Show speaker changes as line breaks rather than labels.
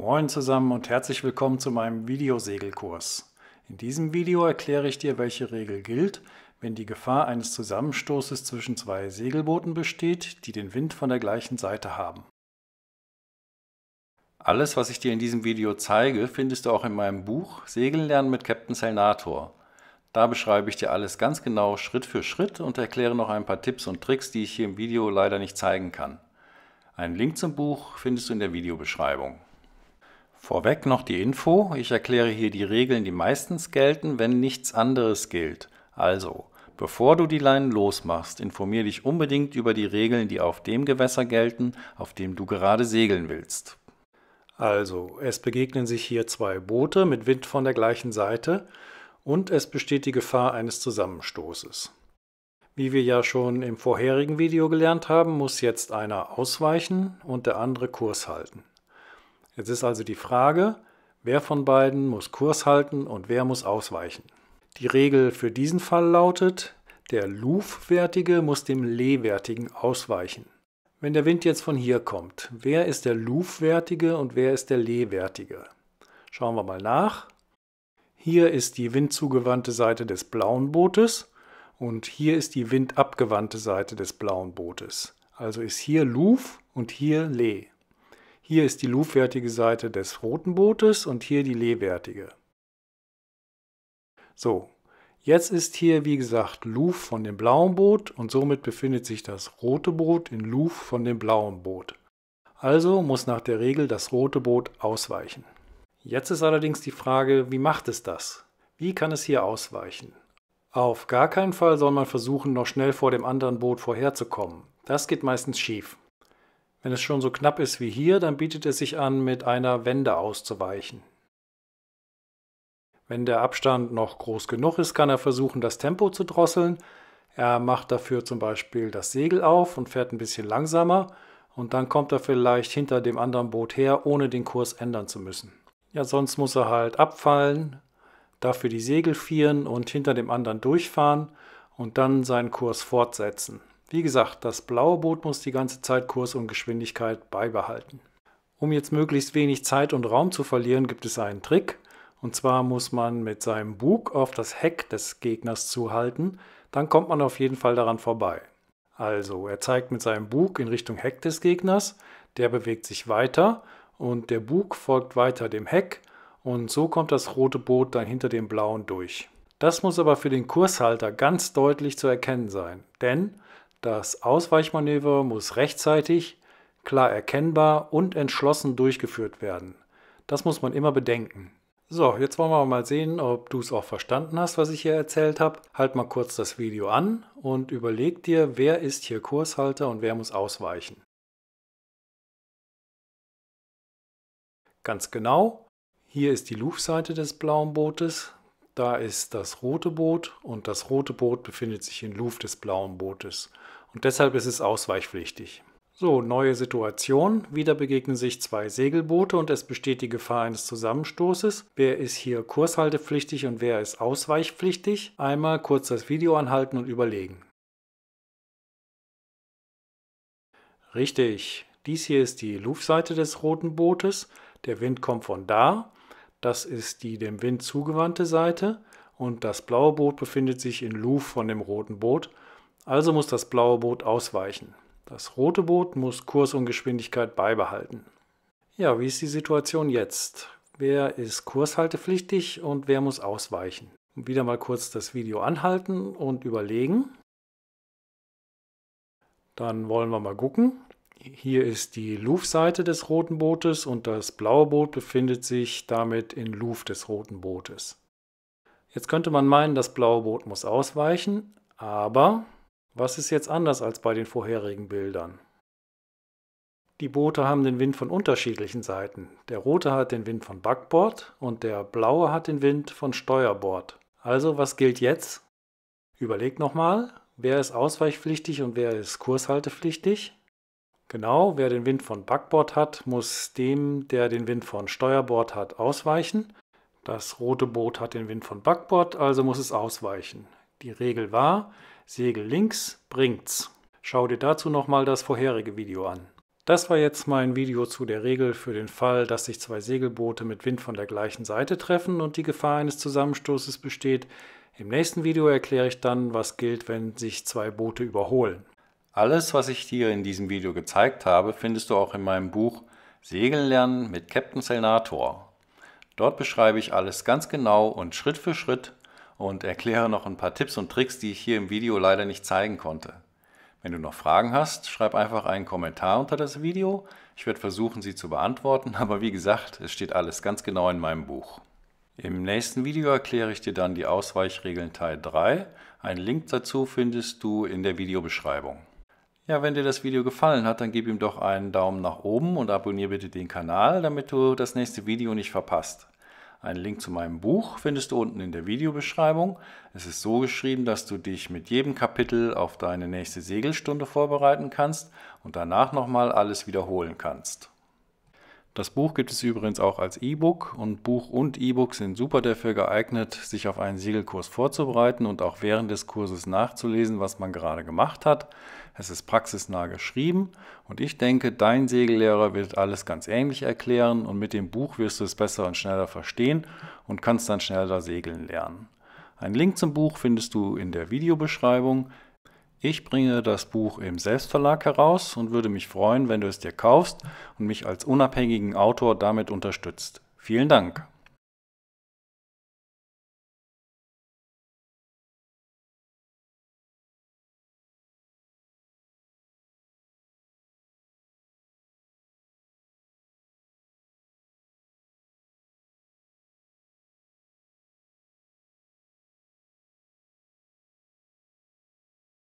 Moin zusammen und herzlich willkommen zu meinem Videosegelkurs. In diesem Video erkläre ich dir, welche Regel gilt, wenn die Gefahr eines Zusammenstoßes zwischen zwei Segelbooten besteht, die den Wind von der gleichen Seite haben. Alles, was ich dir in diesem Video zeige, findest du auch in meinem Buch Segeln lernen mit Captain Selnator. Da beschreibe ich dir alles ganz genau Schritt für Schritt und erkläre noch ein paar Tipps und Tricks, die ich hier im Video leider nicht zeigen kann. Einen Link zum Buch findest du in der Videobeschreibung. Vorweg noch die Info, ich erkläre hier die Regeln, die meistens gelten, wenn nichts anderes gilt. Also, bevor du die Leinen losmachst, informier dich unbedingt über die Regeln, die auf dem Gewässer gelten, auf dem du gerade segeln willst. Also, es begegnen sich hier zwei Boote mit Wind von der gleichen Seite und es besteht die Gefahr eines Zusammenstoßes. Wie wir ja schon im vorherigen Video gelernt haben, muss jetzt einer ausweichen und der andere Kurs halten. Jetzt ist also die Frage, wer von beiden muss Kurs halten und wer muss ausweichen. Die Regel für diesen Fall lautet, der luv wertige muss dem Le-Wertigen ausweichen. Wenn der Wind jetzt von hier kommt, wer ist der luv wertige und wer ist der Le-Wertige? Schauen wir mal nach. Hier ist die windzugewandte Seite des blauen Bootes und hier ist die windabgewandte Seite des blauen Bootes. Also ist hier Luv und hier Le. Hier ist die Loop-wertige Seite des roten Bootes und hier die Lee-wertige. So, jetzt ist hier wie gesagt Loop von dem blauen Boot und somit befindet sich das rote Boot in Loop von dem blauen Boot. Also muss nach der Regel das rote Boot ausweichen. Jetzt ist allerdings die Frage, wie macht es das? Wie kann es hier ausweichen? Auf gar keinen Fall soll man versuchen, noch schnell vor dem anderen Boot vorherzukommen. Das geht meistens schief. Wenn es schon so knapp ist wie hier, dann bietet es sich an, mit einer Wende auszuweichen. Wenn der Abstand noch groß genug ist, kann er versuchen, das Tempo zu drosseln. Er macht dafür zum Beispiel das Segel auf und fährt ein bisschen langsamer und dann kommt er vielleicht hinter dem anderen Boot her, ohne den Kurs ändern zu müssen. Ja, sonst muss er halt abfallen, dafür die Segel vieren und hinter dem anderen durchfahren und dann seinen Kurs fortsetzen. Wie gesagt, das blaue Boot muss die ganze Zeit Kurs und Geschwindigkeit beibehalten. Um jetzt möglichst wenig Zeit und Raum zu verlieren, gibt es einen Trick. Und zwar muss man mit seinem Bug auf das Heck des Gegners zuhalten, dann kommt man auf jeden Fall daran vorbei. Also, er zeigt mit seinem Bug in Richtung Heck des Gegners, der bewegt sich weiter und der Bug folgt weiter dem Heck und so kommt das rote Boot dann hinter dem blauen durch. Das muss aber für den Kurshalter ganz deutlich zu erkennen sein, denn das Ausweichmanöver muss rechtzeitig, klar erkennbar und entschlossen durchgeführt werden. Das muss man immer bedenken. So, jetzt wollen wir mal sehen, ob du es auch verstanden hast, was ich hier erzählt habe. Halt mal kurz das Video an und überleg dir, wer ist hier Kurshalter und wer muss ausweichen. Ganz genau, hier ist die Luftseite des blauen Bootes, da ist das rote Boot und das rote Boot befindet sich in Luft des blauen Bootes. Und deshalb ist es ausweichpflichtig. So, neue Situation. Wieder begegnen sich zwei Segelboote und es besteht die Gefahr eines Zusammenstoßes. Wer ist hier kurshaltepflichtig und wer ist ausweichpflichtig? Einmal kurz das Video anhalten und überlegen. Richtig, dies hier ist die Luftseite des roten Bootes. Der Wind kommt von da das ist die dem Wind zugewandte Seite und das blaue Boot befindet sich in Louvre von dem roten Boot, also muss das blaue Boot ausweichen. Das rote Boot muss Kurs und Geschwindigkeit beibehalten. Ja, wie ist die Situation jetzt? Wer ist kurshaltepflichtig und wer muss ausweichen? Wieder mal kurz das Video anhalten und überlegen. Dann wollen wir mal gucken. Hier ist die Luftseite des roten Bootes und das blaue Boot befindet sich damit in Luft des roten Bootes. Jetzt könnte man meinen, das blaue Boot muss ausweichen, aber was ist jetzt anders als bei den vorherigen Bildern? Die Boote haben den Wind von unterschiedlichen Seiten. Der rote hat den Wind von Backbord und der blaue hat den Wind von Steuerbord. Also was gilt jetzt? Überlegt nochmal, wer ist ausweichpflichtig und wer ist kurshaltepflichtig? Genau, wer den Wind von Backbord hat, muss dem, der den Wind von Steuerbord hat, ausweichen. Das rote Boot hat den Wind von Backbord, also muss es ausweichen. Die Regel war, Segel links bringt's. Schau dir dazu nochmal das vorherige Video an. Das war jetzt mein Video zu der Regel für den Fall, dass sich zwei Segelboote mit Wind von der gleichen Seite treffen und die Gefahr eines Zusammenstoßes besteht. Im nächsten Video erkläre ich dann, was gilt, wenn sich zwei Boote überholen. Alles, was ich dir in diesem Video gezeigt habe, findest du auch in meinem Buch Segeln lernen mit Captain Senator. Dort beschreibe ich alles ganz genau und Schritt für Schritt und erkläre noch ein paar Tipps und Tricks, die ich hier im Video leider nicht zeigen konnte. Wenn du noch Fragen hast, schreib einfach einen Kommentar unter das Video. Ich werde versuchen, sie zu beantworten, aber wie gesagt, es steht alles ganz genau in meinem Buch. Im nächsten Video erkläre ich dir dann die Ausweichregeln Teil 3. Einen Link dazu findest du in der Videobeschreibung. Ja, wenn dir das Video gefallen hat, dann gib ihm doch einen Daumen nach oben und abonniere bitte den Kanal, damit du das nächste Video nicht verpasst. Einen Link zu meinem Buch findest du unten in der Videobeschreibung. Es ist so geschrieben, dass du dich mit jedem Kapitel auf deine nächste Segelstunde vorbereiten kannst und danach nochmal alles wiederholen kannst. Das Buch gibt es übrigens auch als E-Book und Buch und E-Book sind super dafür geeignet, sich auf einen Segelkurs vorzubereiten und auch während des Kurses nachzulesen, was man gerade gemacht hat. Es ist praxisnah geschrieben und ich denke, dein Segellehrer wird alles ganz ähnlich erklären und mit dem Buch wirst du es besser und schneller verstehen und kannst dann schneller segeln lernen. Ein Link zum Buch findest du in der Videobeschreibung. Ich bringe das Buch im Selbstverlag heraus und würde mich freuen, wenn du es dir kaufst und mich als unabhängigen Autor damit unterstützt. Vielen Dank.